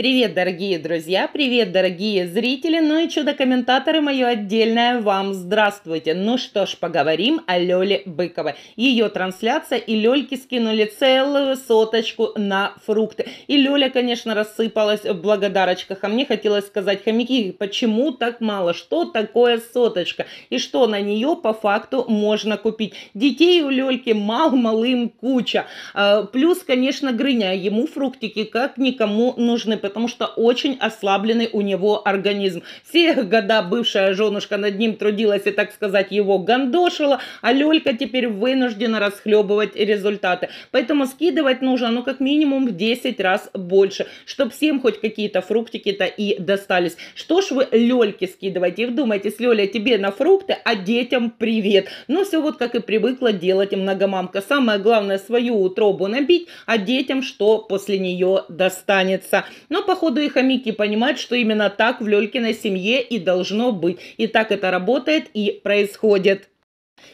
Привет, дорогие друзья, привет, дорогие зрители, ну и чудо-комментаторы, мое отдельное вам здравствуйте. Ну что ж, поговорим о Лёле Быковой. Ее трансляция и Лёльке скинули целую соточку на фрукты. И Лёля, конечно, рассыпалась в благодарочках, а мне хотелось сказать, хомяки, почему так мало, что такое соточка и что на нее по факту можно купить. Детей у Лёльки мал-малым куча. А, плюс, конечно, Грыня, ему фруктики как никому нужны, потому что очень ослабленный у него организм. Все года бывшая женушка над ним трудилась и, так сказать, его гандошила, а Лёлька теперь вынуждена расхлебывать результаты. Поэтому скидывать нужно, ну, как минимум в 10 раз больше, чтобы всем хоть какие-то фруктики-то и достались. Что ж вы Лёльке скидываете? И вдумайтесь, Лёля, тебе на фрукты, а детям привет. Ну, все вот как и привыкла делать многомамка. Самое главное, свою утробу набить, а детям что после нее достанется. Ну, но по ходу и хомяки понимают, что именно так в Лелькиной семье и должно быть. И так это работает и происходит.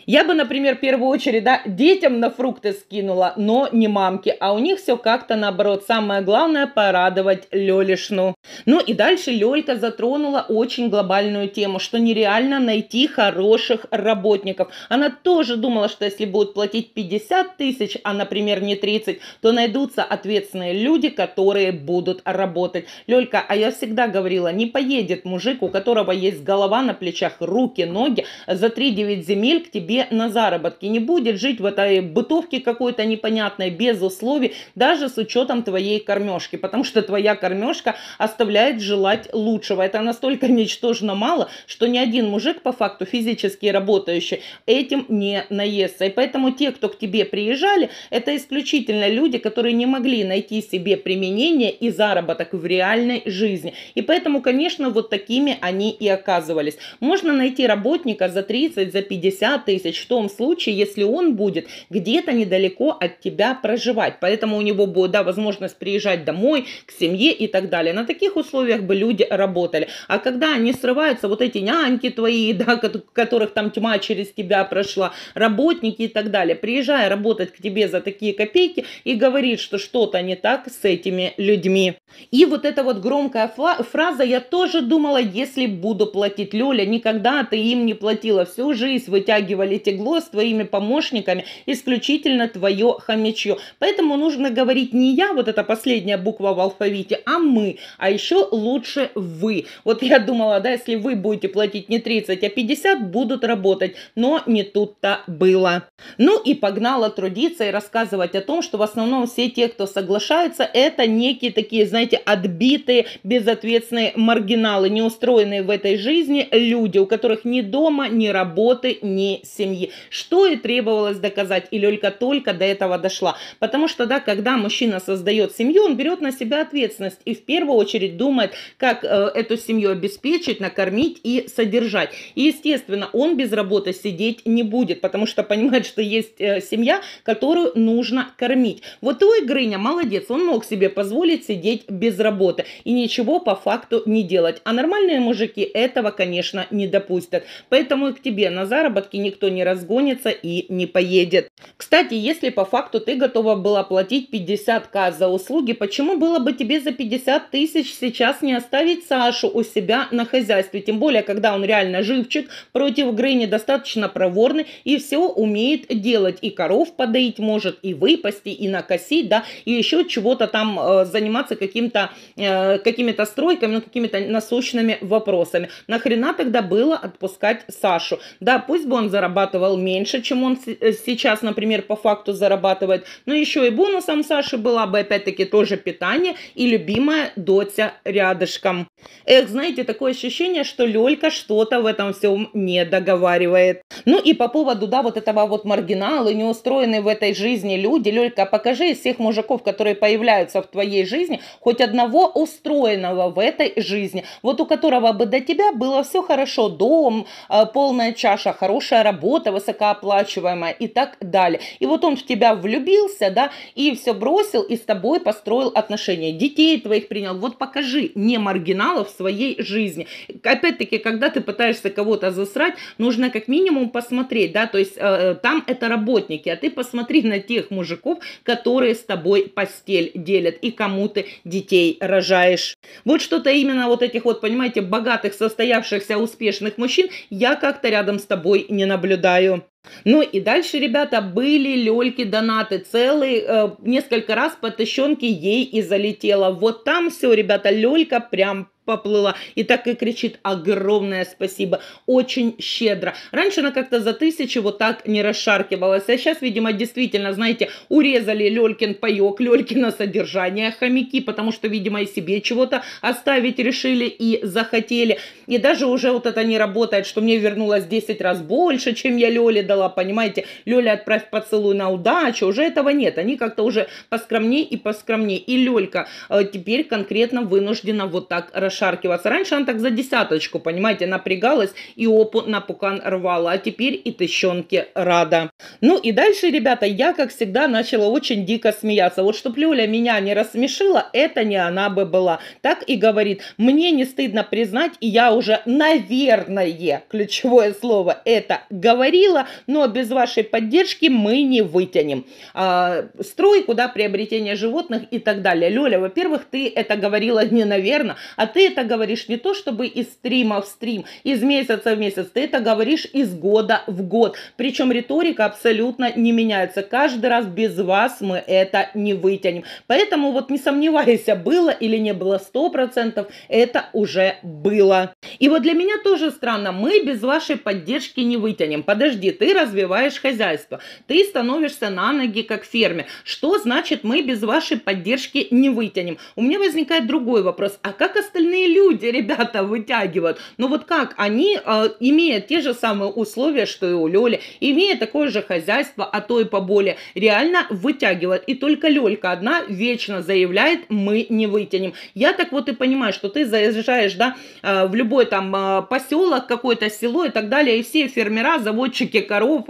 Я бы, например, в первую очередь да, детям на фрукты скинула, но не мамке. А у них все как-то наоборот. Самое главное – порадовать Лелишну. Ну и дальше Лёлька затронула очень глобальную тему, что нереально найти хороших работников. Она тоже думала, что если будут платить 50 тысяч, а, например, не 30, то найдутся ответственные люди, которые будут работать. Лёлька, а я всегда говорила, не поедет мужик, у которого есть голова на плечах, руки, ноги, за 3-9 земель к тебе на заработки. Не будет жить в этой бытовке какой-то непонятной, без условий, даже с учетом твоей кормежки, потому что твоя кормежка – оставляет желать лучшего. Это настолько ничтожно мало, что ни один мужик по факту физически работающий этим не наестся. И поэтому те, кто к тебе приезжали, это исключительно люди, которые не могли найти себе применение и заработок в реальной жизни. И поэтому, конечно, вот такими они и оказывались. Можно найти работника за 30, за 50 тысяч в том случае, если он будет где-то недалеко от тебя проживать. Поэтому у него будет да, возможность приезжать домой, к семье и так далее. На такие таких условиях бы люди работали. А когда они срываются, вот эти няньки твои, да, которых там тьма через тебя прошла, работники и так далее, приезжая работать к тебе за такие копейки и говорит, что что-то не так с этими людьми. И вот эта вот громкая фраза, я тоже думала, если буду платить, Лёля, никогда ты им не платила, всю жизнь вытягивали тегло с твоими помощниками, исключительно твое хомячье. Поэтому нужно говорить не я, вот эта последняя буква в алфавите, а мы. А еще лучше вы. Вот я думала, да, если вы будете платить не 30, а 50, будут работать. Но не тут-то было. Ну и погнала трудиться и рассказывать о том, что в основном все те, кто соглашаются, это некие такие, знаете, отбитые, безответственные маргиналы, неустроенные в этой жизни люди, у которых ни дома, ни работы, ни семьи. Что и требовалось доказать. И Лёлька только до этого дошла. Потому что, да, когда мужчина создает семью, он берет на себя ответственность. И в первую очередь очередь думает, как э, эту семью обеспечить, накормить и содержать. И, естественно, он без работы сидеть не будет, потому что понимает, что есть э, семья, которую нужно кормить. Вот у Игрыня молодец, он мог себе позволить сидеть без работы и ничего по факту не делать. А нормальные мужики этого, конечно, не допустят. Поэтому и к тебе на заработки никто не разгонится и не поедет. Кстати, если по факту ты готова была платить 50к за услуги, почему было бы тебе за 50 тысяч сейчас не оставить Сашу у себя на хозяйстве, тем более, когда он реально живчик, против Грэнни достаточно проворный и все умеет делать. И коров подоить может, и выпасти, и накосить, да, и еще чего-то там э, заниматься каким-то, э, какими-то стройками, ну, какими-то насущными вопросами. Нахрена тогда было отпускать Сашу? Да, пусть бы он зарабатывал меньше, чем он э, сейчас, например, по факту зарабатывает, но еще и бонусом Саши была бы, опять-таки, тоже питание и любимая дотя рядышком. Эх, знаете, такое ощущение, что Лёлька что-то в этом всем не договаривает. Ну и по поводу, да, вот этого вот маргинала, неустроенные в этой жизни люди. Лёлька, покажи из всех мужиков, которые появляются в твоей жизни, хоть одного устроенного в этой жизни, вот у которого бы до тебя было все хорошо, дом, э, полная чаша, хорошая работа, высокооплачиваемая и так далее. И вот он в тебя влюбился, да, и все бросил, и с тобой построил отношения, детей твоих принял. Вот покажи не маргинал, мало в своей жизни. Опять-таки, когда ты пытаешься кого-то засрать, нужно как минимум посмотреть, да, то есть э, э, там это работники, а ты посмотри на тех мужиков, которые с тобой постель делят и кому ты детей рожаешь. Вот что-то именно вот этих вот, понимаете, богатых, состоявшихся, успешных мужчин я как-то рядом с тобой не наблюдаю. Ну и дальше, ребята, были лельки донаты целые, э, несколько раз по тыщенке ей и залетела. Вот там все, ребята, лелька прям поплыла. И так и кричит огромное спасибо, очень щедро. Раньше она как-то за тысячи вот так не расшаркивалась, а сейчас, видимо, действительно, знаете, урезали Лелькин паек, Лелькина содержание хомяки, потому что, видимо, и себе чего-то оставить решили и захотели. И даже уже вот это не работает, что мне вернулось 10 раз больше, чем я Лёле дала, понимаете? Лёля, отправь поцелуй на удачу, уже этого нет. Они как-то уже поскромнее и поскромнее. И Лёлька э, теперь конкретно вынуждена вот так расшаркивать ошаркиваться. Раньше она так за десяточку, понимаете, напрягалась и опу на пукан рвала, а теперь и тыщенки рада. Ну и дальше, ребята, я, как всегда, начала очень дико смеяться. Вот чтоб Люля меня не рассмешила, это не она бы была. Так и говорит, мне не стыдно признать, и я уже, наверное, ключевое слово это говорила, но без вашей поддержки мы не вытянем. А, стройку, да, приобретение животных и так далее. Люля, во-первых, ты это говорила не наверное, а ты ты это говоришь не то, чтобы из стрима в стрим, из месяца в месяц, ты это говоришь из года в год. Причем риторика абсолютно не меняется. Каждый раз без вас мы это не вытянем. Поэтому вот не сомневайся, было или не было 100%, это уже было. И вот для меня тоже странно, мы без вашей поддержки не вытянем. Подожди, ты развиваешь хозяйство, ты становишься на ноги как ферме. Что значит мы без вашей поддержки не вытянем? У меня возникает другой вопрос, а как остальные нормальные люди, ребята, вытягивают. Но ну вот как они, э, имея те же самые условия, что и у Лёли, имея такое же хозяйство, а то и поболее, реально вытягивают. И только Лёлька одна вечно заявляет, мы не вытянем. Я так вот и понимаю, что ты заезжаешь, да, э, в любой там э, поселок, какое-то село и так далее, и все фермера, заводчики коров,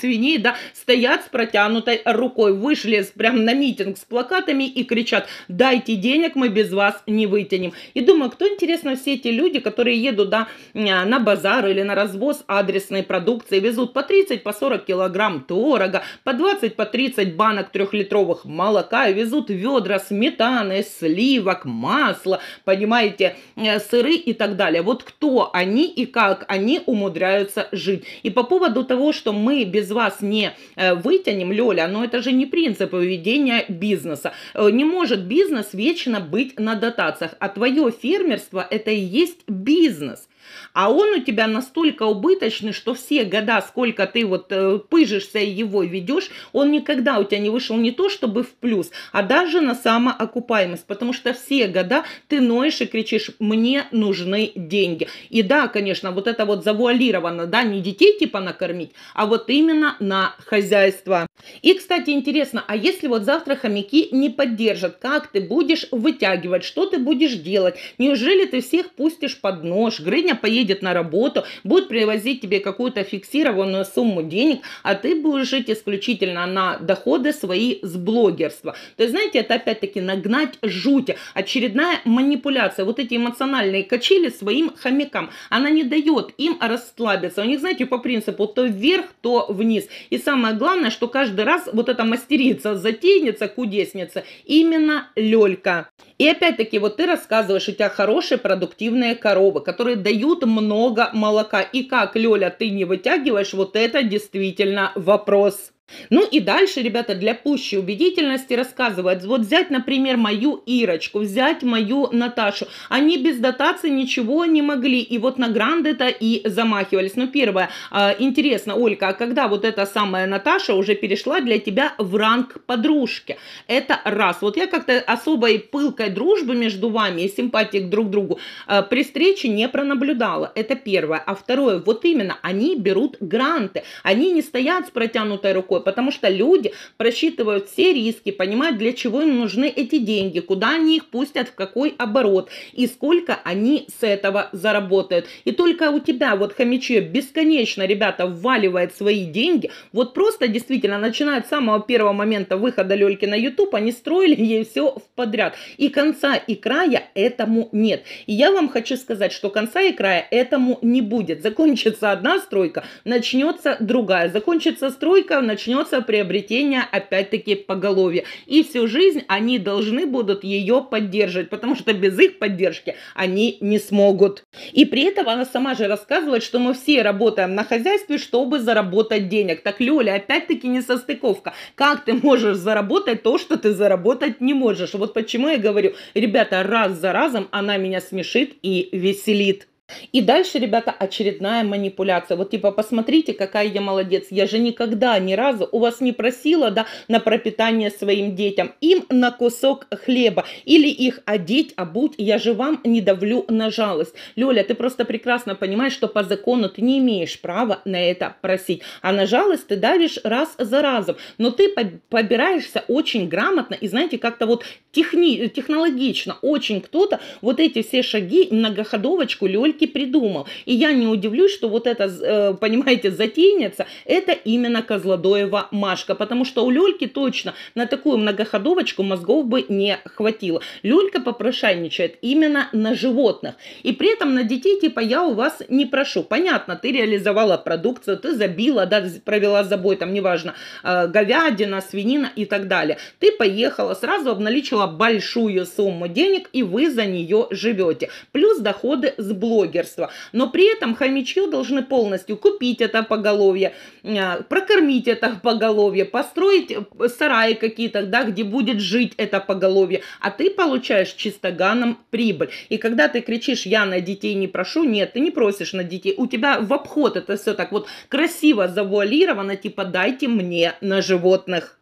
свиней, да, стоят с протянутой рукой, вышли прям на митинг с плакатами и кричат, дайте денег, мы без вас не вытянем. И думаю, кто, интересно, все эти люди, которые едут да, э, на базар или на развоз адресной продукции, везут по 30, по 40 килограмм творога, по 20, по 30 банок трехлитровых молока, и везут ведра сметаны, сливок, масла, понимаете, э, сыры и так далее. Вот кто они и как они умудряются жить. И по поводу того, что мы без вас не э, вытянем, Лёля, но это же не принцип ведения бизнеса. Не может бизнес вечно быть на дотациях, а твое фермерство – это и есть бизнес – а он у тебя настолько убыточный, что все года, сколько ты вот э, пыжишься и его ведешь, он никогда у тебя не вышел не то чтобы в плюс, а даже на самоокупаемость. Потому что все года ты ноешь и кричишь, мне нужны деньги. И да, конечно, вот это вот завуалировано, да, не детей типа накормить, а вот именно на хозяйство. И, кстати, интересно, а если вот завтра хомяки не поддержат, как ты будешь вытягивать, что ты будешь делать? Неужели ты всех пустишь под нож? Грыня поедет на работу, будет привозить тебе какую-то фиксированную сумму денег, а ты будешь жить исключительно на доходы свои с блогерства. То есть, знаете, это опять-таки нагнать жути. Очередная манипуляция. Вот эти эмоциональные качели своим хомякам. Она не дает им расслабиться. У них, знаете, по принципу то вверх, то вниз. И самое главное, что каждый раз вот эта мастерица, затейница, кудесница, именно Лёлька. И опять-таки вот ты рассказываешь, у тебя хорошие продуктивные коровы, которые дают пьют много молока. И как, Лёля, ты не вытягиваешь, вот это действительно вопрос. Ну и дальше, ребята, для пущей убедительности рассказывает. Вот взять, например, мою Ирочку, взять мою Наташу. Они без дотации ничего не могли. И вот на гранды то и замахивались. Но ну, первое, а, интересно, Ольга, а когда вот эта самая Наташа уже перешла для тебя в ранг подружки? Это раз. Вот я как-то особой пылкой дружбы между вами и симпатии друг другу а, при встрече не пронаблюдала. Это первое. А второе, вот именно, они берут гранты. Они не стоят с протянутой рукой такое, потому что люди просчитывают все риски, понимают, для чего им нужны эти деньги, куда они их пустят, в какой оборот и сколько они с этого заработают. И только у тебя вот хомячье бесконечно, ребята, вваливает свои деньги, вот просто действительно, начинают с самого первого момента выхода Лельки на YouTube, они строили ей все в подряд. И конца, и края этому нет. И я вам хочу сказать, что конца и края этому не будет. Закончится одна стройка, начнется другая. Закончится стройка, начнется начнется приобретение, опять-таки, поголовья. И всю жизнь они должны будут ее поддерживать, потому что без их поддержки они не смогут. И при этом она сама же рассказывает, что мы все работаем на хозяйстве, чтобы заработать денег. Так, Лёля, опять-таки не состыковка. Как ты можешь заработать то, что ты заработать не можешь? Вот почему я говорю, ребята, раз за разом она меня смешит и веселит. И дальше, ребята, очередная манипуляция. Вот типа, посмотрите, какая я молодец. Я же никогда ни разу у вас не просила, да, на пропитание своим детям. Им на кусок хлеба. Или их одеть, обуть. А я же вам не давлю на жалость. Лёля, ты просто прекрасно понимаешь, что по закону ты не имеешь права на это просить. А на жалость ты давишь раз за разом. Но ты побираешься очень грамотно и, знаете, как-то вот техни технологично. Очень кто-то вот эти все шаги, многоходовочку, Лёль все-таки придумал. И я не удивлюсь, что вот это, э, понимаете, затейница, это именно Козлодоева Машка, потому что у Лёльки точно на такую многоходовочку мозгов бы не хватило. Люлька попрошайничает именно на животных. И при этом на детей типа я у вас не прошу. Понятно, ты реализовала продукцию, ты забила, да, провела забой, там неважно, э, говядина, свинина и так далее. Ты поехала, сразу обналичила большую сумму денег, и вы за нее живете. Плюс доходы с блога блогерства. Но при этом хомячки должны полностью купить это поголовье, э, прокормить это поголовье, построить э, сараи какие-то, да, где будет жить это поголовье. А ты получаешь чистоганом прибыль. И когда ты кричишь, я на детей не прошу, нет, ты не просишь на детей. У тебя в обход это все так вот красиво завуалировано, типа дайте мне на животных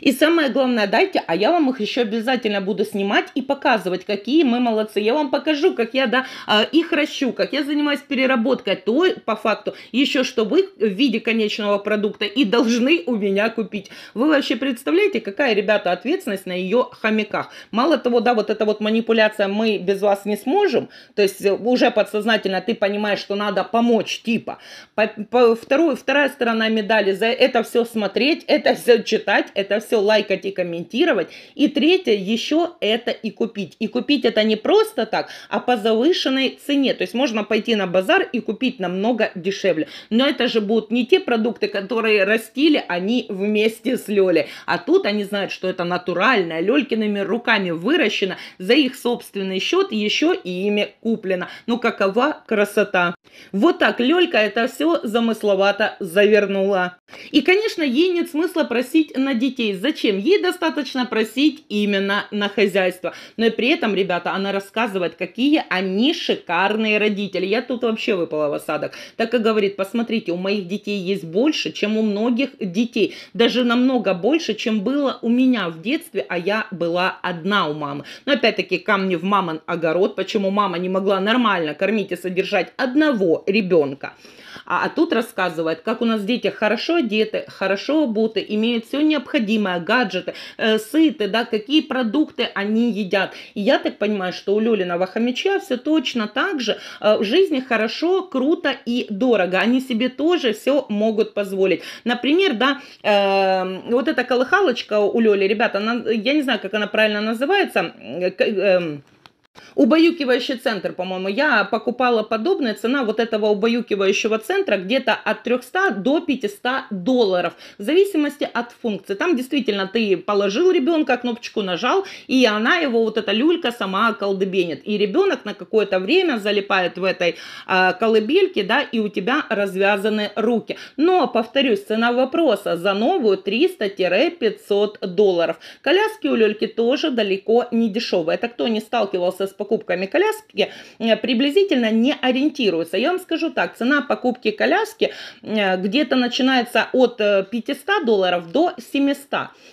и самое главное, дайте, а я вам их еще обязательно буду снимать и показывать, какие мы молодцы. Я вам покажу, как я да, а, их ращу, как я занимаюсь переработкой, а то по факту еще что вы в виде конечного продукта и должны у меня купить. Вы вообще представляете, какая, ребята, ответственность на ее хомяках? Мало того, да, вот эта вот манипуляция «мы без вас не сможем», то есть э, уже подсознательно ты понимаешь, что надо помочь, типа. По, по, второй вторая сторона медали, за это все смотреть, это все читать, это это все лайкать и комментировать. И третье, еще это и купить. И купить это не просто так, а по завышенной цене. То есть можно пойти на базар и купить намного дешевле. Но это же будут не те продукты, которые растили они вместе с Лёлей. А тут они знают, что это натуральное, Лёлькиными руками выращено, за их собственный счет еще и ими куплено. Ну какова красота. Вот так Лёлька это все замысловато завернула. И, конечно, ей нет смысла просить на детей детей. Зачем? Ей достаточно просить именно на хозяйство. Но и при этом, ребята, она рассказывает, какие они шикарные родители. Я тут вообще выпала в осадок. Так и говорит, посмотрите, у моих детей есть больше, чем у многих детей. Даже намного больше, чем было у меня в детстве, а я была одна у мамы. Но опять-таки камни в мамон огород. Почему мама не могла нормально кормить и содержать одного ребенка? А, а тут рассказывает, как у нас дети хорошо одеты, хорошо обуты, имеют все необходимое необходимое, гаджеты, э, сыты, да, какие продукты они едят. И я так понимаю, что у Лёлиного хомяча все точно так же. Э, в жизни хорошо, круто и дорого. Они себе тоже все могут позволить. Например, да, э, вот эта колыхалочка у Лёли, ребята, она, я не знаю, как она правильно называется, э, э, Убаюкивающий центр, по-моему. Я покупала подобное. Цена вот этого убаюкивающего центра где-то от 300 до 500 долларов. В зависимости от функции. Там действительно ты положил ребенка, кнопочку нажал, и она его, вот эта люлька сама колдыбенит. И ребенок на какое-то время залипает в этой э, колыбельке, да, и у тебя развязаны руки. Но, повторюсь, цена вопроса за новую 300-500 долларов. Коляски у люльки тоже далеко не дешевые. Это кто не сталкивался с покупками коляски, э, приблизительно не ориентируются. Я вам скажу так, цена покупки коляски э, где-то начинается от 500 э, долларов до 700.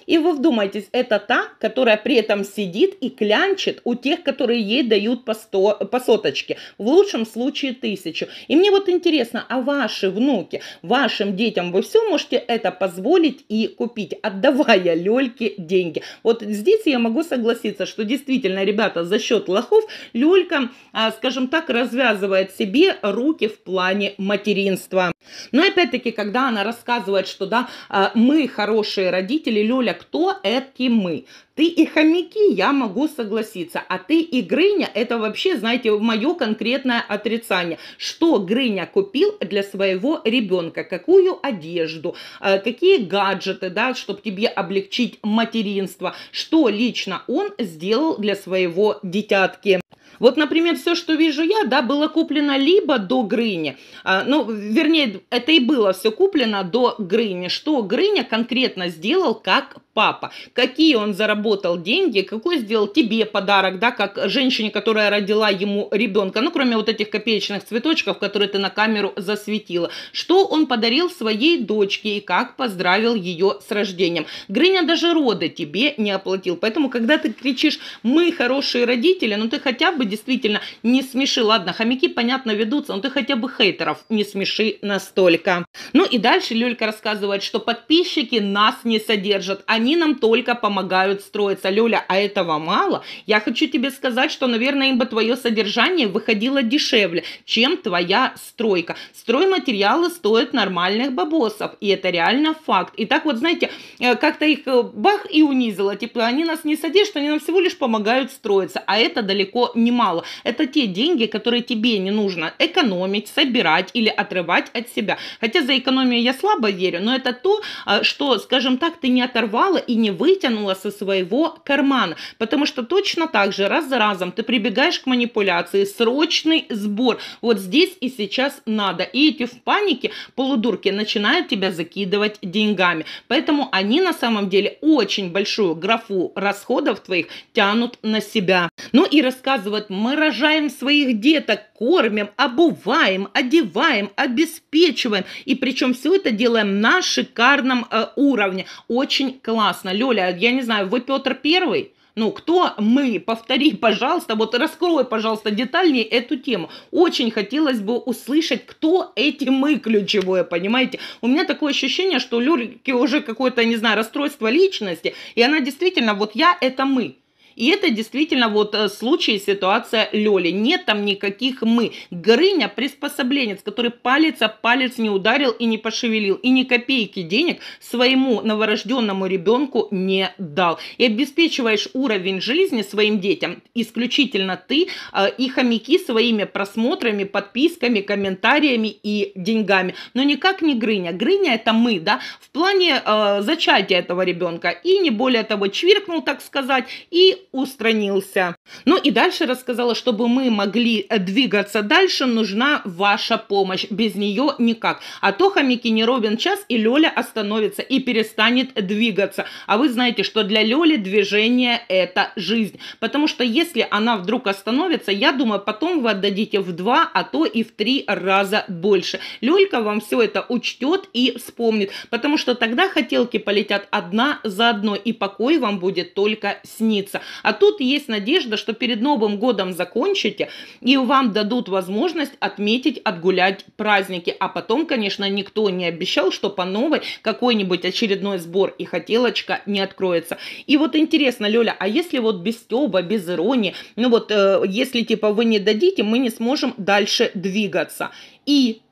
И вы вдумайтесь, это та, которая при этом сидит и клянчит у тех, которые ей дают по, 100, по соточке. В лучшем случае тысячу. И мне вот интересно, а ваши внуки, вашим детям вы все можете это позволить и купить, отдавая Лельке деньги? Вот здесь я могу согласиться, что действительно, ребята, за счет лоха Малахов, Лёлька, а, скажем так, развязывает себе руки в плане материнства. Но ну опять-таки, когда она рассказывает, что да, а, мы хорошие родители, Люля, кто это мы? Ты и хомяки, я могу согласиться, а ты и Грыня, это вообще, знаете, мое конкретное отрицание. Что Грыня купил для своего ребенка, какую одежду, а, какие гаджеты, да, чтобы тебе облегчить материнство, что лично он сделал для своего детятки. Вот, например, все, что вижу я, да, было куплено либо до Грыни, а, ну, вернее, это и было все куплено до Грыни, что Грыня конкретно сделал как папа, какие он заработал деньги, какой сделал тебе подарок, да, как женщине, которая родила ему ребенка, ну, кроме вот этих копеечных цветочков, которые ты на камеру засветила, что он подарил своей дочке и как поздравил ее с рождением. Грыня даже рода тебе не оплатил, поэтому, когда ты кричишь, мы хорошие родители, ну, ты хотя бы действительно не смеши, ладно, хомяки, понятно, ведутся, но ты хотя бы хейтеров не смеши настолько. Ну, и дальше Люлька рассказывает, что подписчики нас не содержат, а они нам только помогают строиться. Лёля, а этого мало? Я хочу тебе сказать, что, наверное, им бы твое содержание выходило дешевле, чем твоя стройка. Стройматериалы стоят нормальных бабосов, и это реально факт. И так вот, знаете, э, как-то их э, бах и унизило. Типа, они нас не содержат, они нам всего лишь помогают строиться. А это далеко не мало. Это те деньги, которые тебе не нужно экономить, собирать или отрывать от себя. Хотя за экономию я слабо верю, но это то, э, что, скажем так, ты не оторвал взяла и не вытянула со своего кармана. Потому что точно так же раз за разом ты прибегаешь к манипуляции, срочный сбор. Вот здесь и сейчас надо. И эти в панике полудурки начинают тебя закидывать деньгами. Поэтому они на самом деле очень большую графу расходов твоих тянут на себя. Ну и рассказывают, мы рожаем своих деток, кормим, обуваем, одеваем, обеспечиваем. И причем все это делаем на шикарном э, уровне. Очень классно классно. Лёля, я не знаю, вы Петр Первый? Ну, кто мы? Повтори, пожалуйста, вот раскрой, пожалуйста, детальнее эту тему. Очень хотелось бы услышать, кто эти мы ключевое, понимаете? У меня такое ощущение, что у Лёльки уже какое-то, не знаю, расстройство личности, и она действительно, вот я – это мы. И это действительно вот э, случай, ситуация Лёли. Нет там никаких мы. Грыня приспособленец, который палец о палец не ударил и не пошевелил, и ни копейки денег своему новорожденному ребенку не дал. И обеспечиваешь уровень жизни своим детям исключительно ты э, и хомяки своими просмотрами, подписками, комментариями и деньгами. Но никак не Грыня. Грыня это мы, да, в плане э, зачатия этого ребенка. И не более того, чвиркнул, так сказать, и устранился. Ну и дальше рассказала, чтобы мы могли э, двигаться дальше, нужна ваша помощь. Без нее никак. А то хомяки не ровен час, и Лёля остановится и перестанет двигаться. А вы знаете, что для Лёли движение – это жизнь. Потому что если она вдруг остановится, я думаю, потом вы отдадите в два, а то и в три раза больше. Лёлька вам все это учтет и вспомнит. Потому что тогда хотелки полетят одна за одной, и покой вам будет только сниться. А тут есть надежда, что перед Новым годом закончите, и вам дадут возможность отметить, отгулять праздники. А потом, конечно, никто не обещал, что по новой какой-нибудь очередной сбор и хотелочка не откроется. И вот интересно, Лёля, а если вот без стёба, без иронии, ну вот, э, если типа вы не дадите, мы не сможем дальше двигаться. И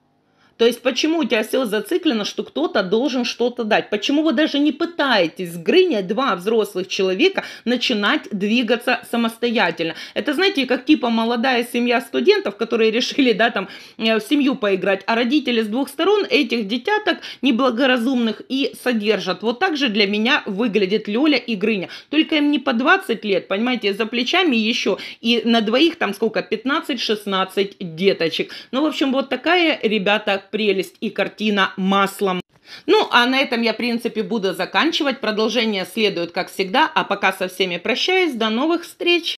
то есть почему у тебя все зациклено, что кто-то должен что-то дать? Почему вы даже не пытаетесь с два взрослых человека начинать двигаться самостоятельно? Это, знаете, как типа молодая семья студентов, которые решили, да, там, э, в семью поиграть, а родители с двух сторон этих детяток неблагоразумных и содержат. Вот так же для меня выглядит Лёля и Грыня. Только им не по 20 лет, понимаете, за плечами еще и на двоих там сколько, 15-16 деточек. Ну, в общем, вот такая, ребята, прелесть и картина маслом. Ну, а на этом я, в принципе, буду заканчивать. Продолжение следует, как всегда. А пока со всеми прощаюсь. До новых встреч!